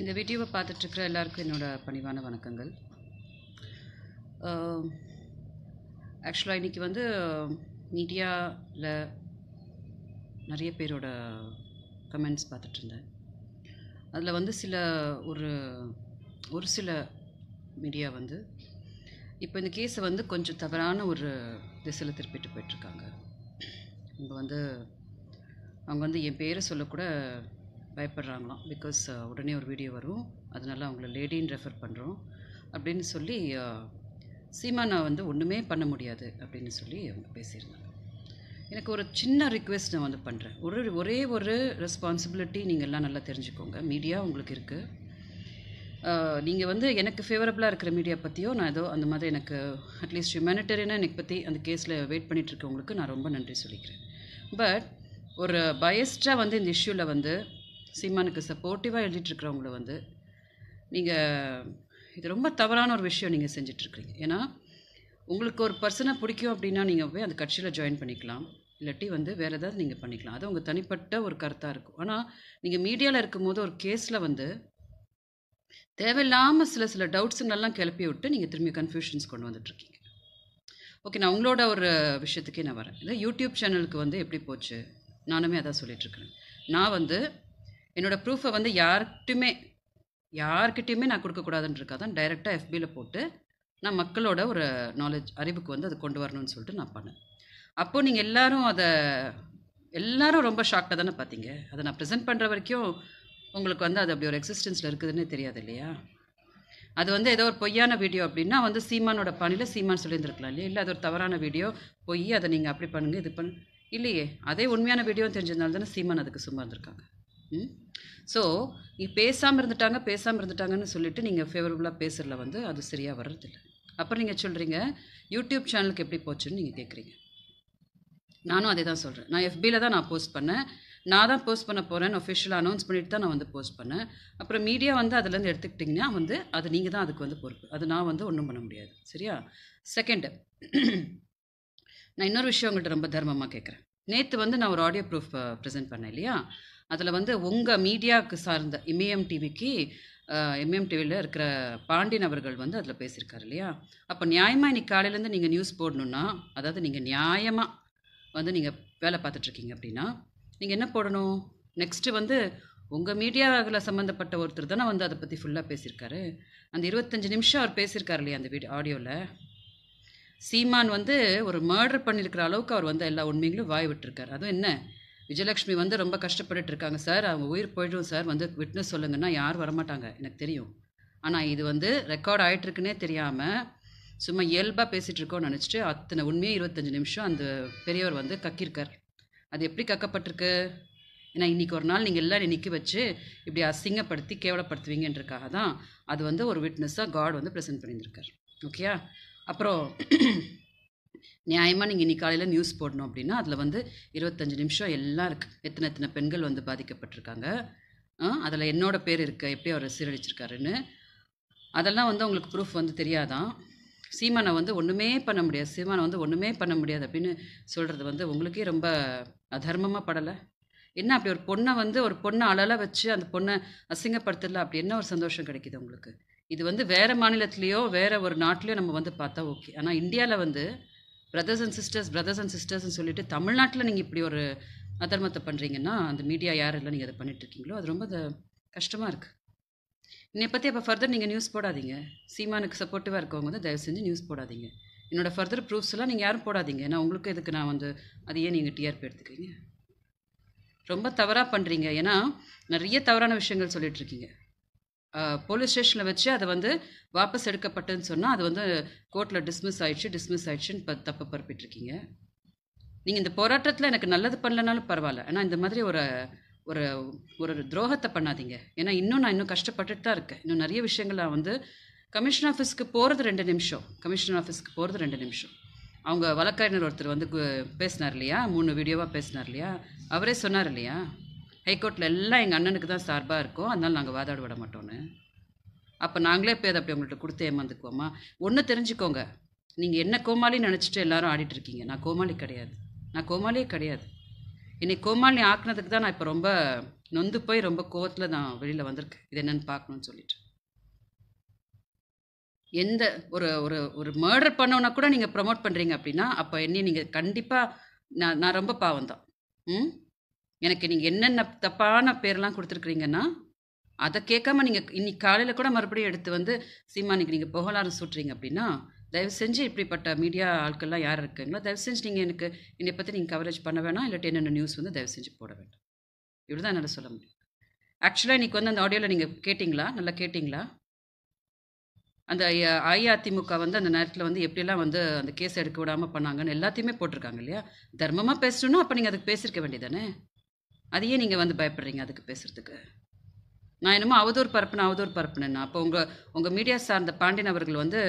இந்த வீடியோவை பார்த்துட்ருக்கிற எல்லாருக்கும் என்னோடய பணிவான வணக்கங்கள் ஆக்சுவலாக இன்றைக்கி வந்து மீடியாவில் நிறைய பேரோட கமெண்ட்ஸ் பார்த்துட்ருந்தேன் அதில் வந்து சில ஒரு ஒரு சில மீடியா வந்து இப்போ இந்த கேஸை வந்து கொஞ்சம் தவறான ஒரு திசையில் திருப்பிட்டு போயிட்டுருக்காங்க இங்கே வந்து அவங்க வந்து என் பேரை சொல்லக்கூட பயப்படுறாங்களாம் பிகாஸ் uh, உடனே ஒரு வீடியோ வரும் அதனால் அவங்கள லேடின்னு ரெஃபர் பண்ணுறோம் அப்படின்னு சொல்லி uh, சீமானா வந்து ஒன்றுமே பண்ண முடியாது அப்படின்னு சொல்லி அவங்க பேசியிருந்தாங்க எனக்கு ஒரு சின்ன ரிக்வெஸ்ட் நான் வந்து பண்ணுறேன் ஒரு ஒரே ஒரு ரெஸ்பான்சிபிலிட்டி நீங்கள் எல்லாம் நல்லா தெரிஞ்சுக்கோங்க மீடியா உங்களுக்கு இருக்குது uh, நீங்கள் வந்து எனக்கு ஃபேவரபுளாக இருக்கிற மீடியா பற்றியோ நான் ஏதோ அந்த மாதிரி எனக்கு அட்லீஸ்ட் ஹியூமனிட்டரியனாக எனக்கு பற்றி அந்த கேஸில் வெயிட் பண்ணிகிட்டு இருக்கவங்களுக்கு நான் ரொம்ப நன்றி சொல்லிக்கிறேன் பட் ஒரு பயஸ்டாக வந்து இந்த இஷ்யூவில் வந்து சீமானுக்கு சப்போர்ட்டிவாக எழுதிட்டுருக்கிறவங்கள வந்து நீங்கள் இது ரொம்ப தவறான ஒரு விஷயம் நீங்கள் செஞ்சிட்ருக்கிறீங்க ஏன்னா உங்களுக்கு ஒரு பர்சனை பிடிக்கும் அப்படின்னா நீங்கள் போய் அந்த கட்சியில் ஜாயின் பண்ணிக்கலாம் இல்லாட்டி வந்து வேறு ஏதாவது நீங்கள் பண்ணிக்கலாம் அது உங்கள் தனிப்பட்ட ஒரு கருத்தாக இருக்கும் ஆனால் நீங்கள் மீடியாவில் இருக்கும்போது ஒரு கேஸில் வந்து தேவையில்லாமல் சில சில டவுட்ஸுங்களெல்லாம் கிளப்பி விட்டு நீங்கள் திரும்பி கன்ஃபியூஷன்ஸ் கொண்டு வந்துட்ருக்கீங்க ஓகே நான் உங்களோட ஒரு விஷயத்துக்கே நான் வரேன் இல்லை யூடியூப் சேனலுக்கு வந்து எப்படி போச்சு நானுமே அதான் சொல்லிகிட்ருக்குறேன் நான் வந்து என்னோடய ப்ரூஃபை வந்து யார்கிட்டையுமே யார்கிட்டையுமே நான் கொடுக்கக்கூடாதுன்னு இருக்கா தான் டைரெக்டாக எஃபியில் போட்டு நான் மக்களோட ஒரு நாலேஜ் அறிவுக்கு வந்து அது கொண்டு வரணும்னு சொல்லிட்டு நான் பண்ணேன் அப்போது நீங்கள் எல்லோரும் அதை எல்லாரும் ரொம்ப ஷாக்காக தானே பார்த்தீங்க அதை நான் ப்ரெசென்ட் பண்ணுற வரைக்கும் உங்களுக்கு வந்து அது அப்படி ஒரு எக்ஸிஸ்டன்ஸில் இருக்குதுன்னே தெரியாது இல்லையா அது வந்து ஏதோ ஒரு பொய்யான வீடியோ அப்படின்னா வந்து சீமானோட பணியில் சீமான் சொல்லியிருந்துருக்கலாம் இல்லையா இல்லை அது ஒரு தவறான வீடியோ பொய் அதை நீங்கள் அப்படி பண்ணுங்கள் இது பண்ணு இல்லையே அதே உண்மையான வீடியோன்னு தெரிஞ்சதுனால தானே சீமான் அதுக்கு சும்மா இருந்திருக்காங்க ம் ஸோ பேசாமல் இருந்துட்டாங்க பேசாமல் இருந்துட்டாங்கன்னு சொல்லிவிட்டு நீங்கள் ஃபேவரபுளாக பேசுகிறதுல வந்து அது சரியாக வர்றதில்லை அப்புறம் நீங்கள் சொல்கிறீங்க யூடியூப் சேனலுக்கு எப்படி போச்சுன்னு நீங்கள் கேட்குறீங்க நானும் அதே தான் சொல்கிறேன் நான் எஃபியில் தான் நான் போஸ்ட் பண்ணேன் நான் தான் போஸ்ட் பண்ண போகிறேன்னு ஒஃபிஷியலாக அனௌன்ஸ் பண்ணிட்டு தான் நான் வந்து போஸ்ட் பண்ணேன் அப்புறம் மீடியா வந்து அதுலேருந்து எடுத்துக்கிட்டிங்கன்னா வந்து அது நீங்கள் தான் அதுக்கு வந்து பொறுப்பு அது நான் வந்து ஒன்றும் பண்ண முடியாது சரியா செகண்டு நான் இன்னொரு விஷயம் உங்கள்கிட்ட ரொம்ப தர்மமாக கேட்குறேன் நேற்று வந்து நான் ஒரு ஆடியோ ப்ரூஃப் ப்ரெசென்ட் பண்ணேன் இல்லையா அதில் வந்து உங்கள் மீடியாவுக்கு சார்ந்த இமயம் டிவிக்கு எம்எம் டிவியில் இருக்கிற பாண்டியன் அவர்கள் வந்து அதில் பேசியிருக்காரு இல்லையா அப்போ நியாயமாக இன்றைக்கி காலையிலேருந்து நீங்கள் நியூஸ் போடணுன்னா அதாவது நீங்கள் நியாயமாக வந்து நீங்கள் வேலை பார்த்துட்ருக்கீங்க அப்படின்னா நீங்கள் என்ன போடணும் நெக்ஸ்ட்டு வந்து உங்கள் மீடியாவில் சம்மந்தப்பட்ட ஒருத்தர் தானே வந்து அதை பற்றி ஃபுல்லாக பேசியிருக்காரு அந்த இருபத்தஞ்சி நிமிஷம் அவர் பேசியிருக்காரு இல்லையா அந்த வீடியோ ஆடியோவில் சீமான் வந்து ஒரு மர்டர் பண்ணியிருக்கிற அளவுக்கு அவர் வந்து எல்லா உண்மைகளும் வாய் விட்டுருக்கார் அதுவும் என்ன விஜயலட்சுமி வந்து ரொம்ப கஷ்டப்பட்டுட்டு இருக்காங்க சார் அவங்க உயிர் போயிடும் சார் வந்து விட்னஸ் சொல்லுங்கன்னா யார் வரமாட்டாங்க எனக்கு தெரியும் ஆனால் இது வந்து ரெக்கார்ட் ஆகிட்டுருக்குன்னே தெரியாமல் சும்மா இயல்பாக பேசிகிட்டு இருக்கோம்னு நினச்சிட்டு அத்தனை உண்மையே இருபத்தஞ்சி நிமிஷம் அந்த பெரியவர் வந்து கக்கியிருக்கார் அது எப்படி கக்கப்பட்டிருக்கு ஏன்னா இன்றைக்கி ஒரு நாள் நீங்கள் எல்லோரும் நிற்க வச்சு இப்படி அசிங்கப்படுத்தி கேவலப்படுத்துவீங்கன்றக்காக தான் அது வந்து ஒரு விட்னஸாக காட் வந்து ப்ரெசென்ட் பண்ணியிருந்திருக்கார் ஓகேயா அப்புறம் நியாயமாக நீங்கள் நீ காலையில் நியூஸ் போடணும் அப்படின்னா அதில் வந்து இருபத்தஞ்சு நிமிஷம் எல்லாம் இருக்குது எத்தனை எத்தனை பெண்கள் வந்து பாதிக்கப்பட்டிருக்காங்க அதில் என்னோட பேர் இருக்குது எப்படி அவர் சீரழிச்சிருக்காருன்னு அதெல்லாம் வந்து அவங்களுக்கு ப்ரூஃப் வந்து தெரியாதான் சீமானை வந்து ஒன்றுமே பண்ண முடியாது சீமானை வந்து ஒன்றுமே பண்ண முடியாது அப்படின்னு சொல்கிறது வந்து உங்களுக்கே ரொம்ப அதர்மமாக படலை என்ன அப்படி ஒரு பொண்ணை வந்து ஒரு பொண்ணை அழல வச்சு அந்த பொண்ணை அசிங்கப்படுத்தலை அப்படி என்ன ஒரு சந்தோஷம் கிடைக்கிது உங்களுக்கு இது வந்து வேறு மாநிலத்துலேயோ வேறு ஒரு நாட்டிலையோ நம்ம வந்து பார்த்தா ஓகே ஆனால் இந்தியாவில் வந்து brothers and sisters brothers and சிஸ்டர்ஸ்னு சொல்லிட்டு தமிழ்நாட்டில் நீங்கள் இப்படி ஒரு அதர்மத்தை பண்ணுறீங்கன்னா அந்த மீடியா யார் இல்லை நீங்கள் அதை பண்ணிட்டுருக்கீங்களோ அது ரொம்ப கஷ்டமாக இருக்குது என்னை பற்றி அப்போ ஃபர்தர் நீங்கள் நியூஸ் போடாதீங்க சீமானுக்கு சப்போர்ட்டிவாக இருக்கவங்க வந்து தயவு செஞ்சு நியூஸ் போடாதீங்க என்னோடய ஃபர்தர் ப்ரூஃப்ஸ்லாம் நீங்கள் யாரும் போடாதீங்க ஏன்னா உங்களுக்கு இதுக்கு நான் வந்து அதையே ஏன் நீங்கள் டிஆர்பி எடுத்துக்கிறீங்க ரொம்ப தவறாக பண்ணுறீங்க ஏன்னா நிறைய தவறான விஷயங்கள் சொல்லிகிட்ருக்கீங்க போலீஸ் ஸ்டேஷனில் வச்சு அதை வந்து வாபஸ் எடுக்கப்பட்டுன்னு சொன்னால் அது வந்து கோர்ட்டில் டிஸ்மிஸ் ஆயிடுச்சு டிஸ்மிஸ் ஆயிடுச்சுன்னு இப்போ தப்பு பரப்பிட்டுருக்கீங்க நீங்கள் இந்த போராட்டத்தில் எனக்கு நல்லது பண்ணலனாலும் பரவாயில்ல ஆனால் இந்த மாதிரி ஒரு ஒரு ஒரு துரோகத்தை பண்ணாதீங்க ஏன்னா இன்னும் நான் இன்னும் கஷ்டப்பட்டுட்டு தான் இருக்கேன் இன்னும் நிறைய விஷயங்கள் நான் வந்து கமிஷன் ஆஃபீஸ்க்கு போகிறது ரெண்டு நிமிஷம் கமிஷன் ஆஃபீஸ்க்கு போகிறது ரெண்டு நிமிஷம் அவங்க வழக்கறிஞர் ஒருத்தர் வந்து பேசினார் இல்லையா மூணு வீடியோவாக பேசினார் இல்லையா அவரே சொன்னார் இல்லையா ஹைகோர்ட்டில் எல்லாம் எங்கள் அண்ணனுக்கு தான் சார்பாக இருக்கும் அதனால் நாங்கள் வாதாடு விட மாட்டோன்னு அப்போ நாங்களே போய் அதை அப்படி உங்கள்கிட்ட கொடுத்து ஏமாந்துக்குவோமா ஒன்று தெரிஞ்சுக்கோங்க நீங்கள் என்ன கோமாளின்னு நினச்சிட்டு எல்லாரும் ஆடிட்டுருக்கீங்க இருக்கீங்க நான் கோமாளி கிடையாது நான் கோமாளியே கிடையாது என்னை கோமாளி ஆக்குனதுக்கு தான் நான் இப்போ ரொம்ப நொந்து போய் ரொம்ப கோவத்தில் நான் வெளியில் வந்திருக்கேன் இது என்னென்னு பார்க்கணும்னு சொல்லிட்டு எந்த ஒரு ஒரு ஒரு மர்டர் பண்ணோன்னா கூட நீங்கள் ப்ரமோட் பண்ணுறீங்க அப்படின்னா அப்போ என்னையும் நீங்கள் கண்டிப்பாக நான் நான் ரொம்ப பாவம் தான் ம் எனக்கு நீங்கள் என்னென்ன தப்பான பேரெல்லாம் கொடுத்துருக்குறீங்கன்னா அதை கேட்காம நீங்கள் இன்னைக்கு காலையில் கூட மறுபடியும் எடுத்து வந்து சீமா இன்னைக்கு நீங்கள் புகழாரம் சுட்டுறீங்க அப்படின்னா தயவு செஞ்சு இப்படிப்பட்ட மீடியா ஆட்கள்லாம் யார் இருக்குங்களோ தயவு செஞ்சு நீங்கள் எனக்கு என்னை பற்றி நீங்கள் கவரேஜ் பண்ண வேணாம் இல்லாட்டி என்னென்ன நியூஸ் வந்து தயவு செஞ்சு போட வேண்டாம் இப்படி தான் என்னால் சொல்ல முடியும் ஆக்சுவலாக இன்றைக்கி வந்து அந்த ஆடியோவில் நீங்கள் கேட்டிங்களா நல்லா கேட்டிங்களா அந்த அஇஅதிமுக வந்து அந்த நேரத்தில் வந்து எப்படிலாம் வந்து அந்த கேஸ் எடுக்க விடாமல் பண்ணாங்கன்னு எல்லாத்தையுமே போட்டிருக்காங்க இல்லையா தர்மமாக பேசணுன்னா அப்போ நீங்கள் அதுக்கு பேசியிருக்க வேண்டியதானே அதையே நீங்கள் வந்து பயப்படுறீங்க அதுக்கு பேசுகிறதுக்கு நான் என்னமோ அவதூறு பரப்புனேன் அவதூறு பரப்புனேண்ணா அப்போ உங்கள் உங்கள் மீடியா சார்ந்த பாண்டியன் அவர்கள் வந்து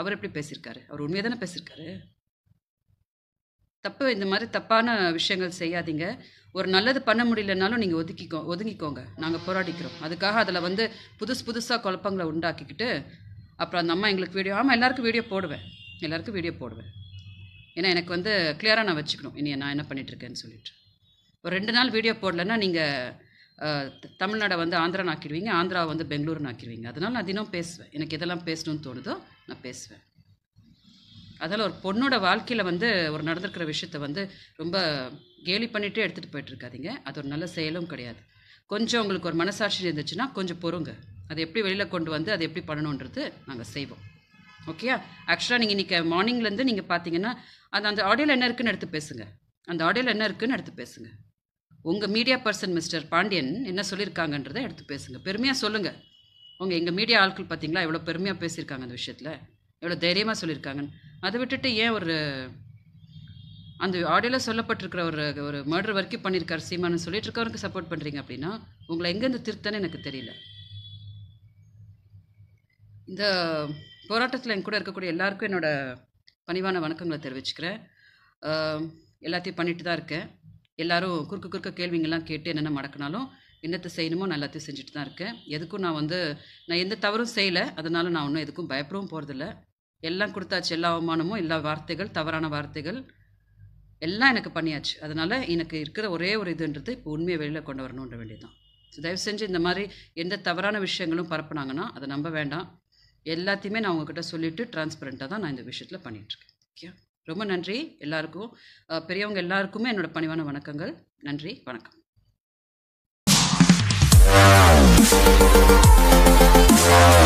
அவர் எப்படி பேசியிருக்காரு அவர் உண்மையாக தானே பேசியிருக்காரு தப்பு இந்த மாதிரி தப்பான விஷயங்கள் செய்யாதீங்க ஒரு நல்லது பண்ண முடியலனாலும் நீங்கள் ஒதுக்கிக்கோ ஒதுங்கிக்கோங்க நாங்கள் போராடிக்கிறோம் அதுக்காக அதில் வந்து புதுசு புதுசாக குழப்பங்களை உண்டாக்கிக்கிட்டு அப்புறம் அந்த அம்மா எங்களுக்கு வீடியோ ஆமாம் எல்லாருக்கும் வீடியோ போடுவேன் எல்லாருக்கும் வீடியோ போடுவேன் ஏன்னா எனக்கு வந்து கிளியராக நான் வச்சுக்கணும் இனி நான் என்ன பண்ணிகிட்ருக்கேன்னு சொல்லிட்டு ஒரு ரெண்டு நாள் வீடியோ போடலன்னா நீங்கள் தமிழ்நாடை வந்து ஆந்திரா ஆக்கிடுவீங்க ஆந்திராவை வந்து பெங்களூருன்னு ஆக்கிடுவீங்க அதனால் நான் தினம் பேசுவேன் எனக்கு எதெல்லாம் பேசணும்னு தோணுதோ நான் பேசுவேன் அதனால் ஒரு பொண்ணோட வாழ்க்கையில் வந்து ஒரு நடந்திருக்கிற விஷயத்த வந்து ரொம்ப கேலி பண்ணிகிட்டே எடுத்துகிட்டு போயிட்டுருக்காதீங்க அது ஒரு நல்ல செயலும் கிடையாது கொஞ்சம் உங்களுக்கு ஒரு மனசாட்சி இருந்துச்சுன்னா கொஞ்சம் பொறுங்க அதை எப்படி வெளியில் கொண்டு வந்து அதை எப்படி பண்ணணுன்றது நாங்கள் செய்வோம் ஓகேயா ஆக்சுவலாக நீங்கள் இன்றைக்கி மார்னிங்லேருந்து நீங்கள் பார்த்தீங்கன்னா அந்த அந்த ஆடியோவில் என்ன இருக்குன்னு எடுத்து பேசுங்க அந்த ஆடியோவில் என்ன இருக்குன்னு எடுத்து பேசுங்க உங்கள் மீடியா பர்சன் மிஸ்டர் பாண்டியன் என்ன சொல்லியிருக்காங்கன்றதை எடுத்து பேசுங்க பெருமையாக சொல்லுங்கள் உங்கள் எங்கள் மீடியா ஆட்கள் பார்த்தீங்களா எவ்வளோ பெருமையாக பேசியிருக்காங்க அந்த விஷயத்தில் எவ்வளோ தைரியமாக சொல்லியிருக்காங்கன்னு அதை விட்டுட்டு ஏன் ஒரு அந்த ஆடியோவில் சொல்லப்பட்டிருக்கிற ஒரு ஒரு மர்டர் வரைக்கும் பண்ணியிருக்காரு சீமானு சொல்லிட்டு இருக்கவருக்கு சப்போர்ட் பண்ணுறீங்க அப்படின்னா உங்களை எங்கேருந்து திருத்தன்னு எனக்கு தெரியல இந்த போராட்டத்தில் என் கூட இருக்கக்கூடிய எல்லாருக்கும் என்னோட பணிவான வணக்கங்களை தெரிவிச்சுக்கிறேன் எல்லாத்தையும் பண்ணிட்டு தான் இருக்கேன் எல்லாரும் குறுக்கு குறுக்க கேள்விங்கள்லாம் கேட்டு என்னென்ன மடக்கினாலும் என்னத்தை செய்யணுமோ நான் எல்லாத்தையும் செஞ்சுட்டு தான் இருக்கேன் எதுக்கும் நான் வந்து நான் எந்த தவறும் செய்யலை அதனால நான் ஒன்றும் எதுக்கும் பயப்படவும் போகிறதில்ல எல்லாம் கொடுத்தாச்சு எல்லா அவமானமும் எல்லா வார்த்தைகள் தவறான வார்த்தைகள் எல்லாம் எனக்கு பண்ணியாச்சு அதனால் எனக்கு இருக்கிற ஒரே ஒரு இதுன்றது இப்போ உண்மையை வெளியில் கொண்டு வரணுன்ற வேண்டியதுதான் ஸோ தயவு செஞ்சு இந்த மாதிரி எந்த தவறான விஷயங்களும் பரப்புனாங்கன்னா அதை நம்ப வேண்டாம் எல்லாத்தையுமே நான் உங்ககிட்ட சொல்லிவிட்டு டிரான்ஸ்பரண்ட்டாக தான் நான் இந்த விஷயத்தில் பண்ணிகிட்ருக்கேன் ஓகே ரொம்ப நன்றி எல்லாருக்கும் பெரியவங்க எல்லாருக்குமே என்னோட பணிவான வணக்கங்கள் நன்றி வணக்கம் Wow.